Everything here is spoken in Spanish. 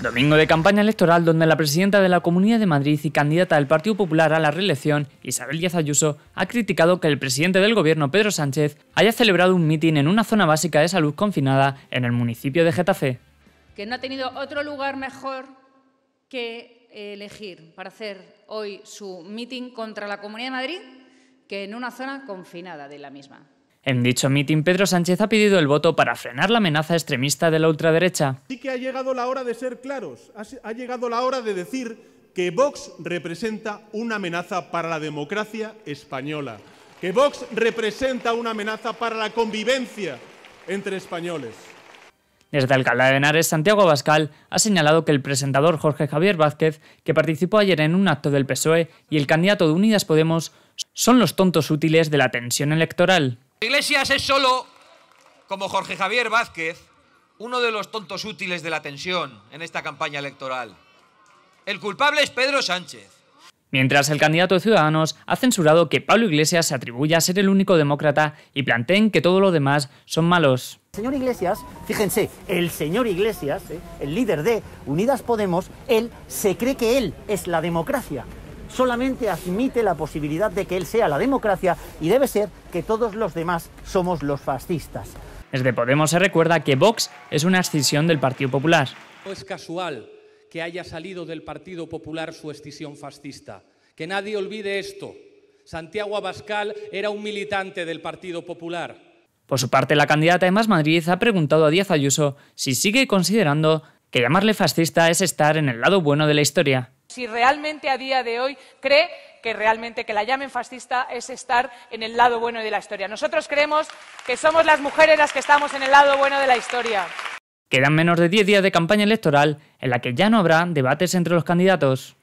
Domingo de campaña electoral donde la presidenta de la Comunidad de Madrid y candidata del Partido Popular a la reelección, Isabel Díaz Ayuso, ha criticado que el presidente del gobierno, Pedro Sánchez, haya celebrado un mitin en una zona básica de salud confinada en el municipio de Getafe. Que no ha tenido otro lugar mejor que elegir para hacer hoy su mitin contra la Comunidad de Madrid que en una zona confinada de la misma. En dicho mitin, Pedro Sánchez ha pedido el voto para frenar la amenaza extremista de la ultraderecha. Sí que ha llegado la hora de ser claros, ha llegado la hora de decir que Vox representa una amenaza para la democracia española, que Vox representa una amenaza para la convivencia entre españoles. Desde Alcalá de Henares, Santiago Abascal ha señalado que el presentador Jorge Javier Vázquez, que participó ayer en un acto del PSOE, y el candidato de Unidas Podemos son los tontos útiles de la tensión electoral. Iglesias es solo, como Jorge Javier Vázquez, uno de los tontos útiles de la tensión en esta campaña electoral. El culpable es Pedro Sánchez. Mientras el candidato de Ciudadanos ha censurado que Pablo Iglesias se atribuya a ser el único demócrata y planteen que todo lo demás son malos. Señor Iglesias, fíjense, el señor Iglesias, eh, el líder de Unidas Podemos, él se cree que él es la democracia solamente admite la posibilidad de que él sea la democracia y debe ser que todos los demás somos los fascistas. Desde Podemos se recuerda que Vox es una escisión del Partido Popular. No es casual que haya salido del Partido Popular su escisión fascista. Que nadie olvide esto. Santiago Abascal era un militante del Partido Popular. Por su parte, la candidata de Más Madrid ha preguntado a Díaz Ayuso si sigue considerando que llamarle fascista es estar en el lado bueno de la historia si realmente a día de hoy cree que realmente que la llamen fascista es estar en el lado bueno de la historia. Nosotros creemos que somos las mujeres las que estamos en el lado bueno de la historia. Quedan menos de 10 días de campaña electoral en la que ya no habrá debates entre los candidatos.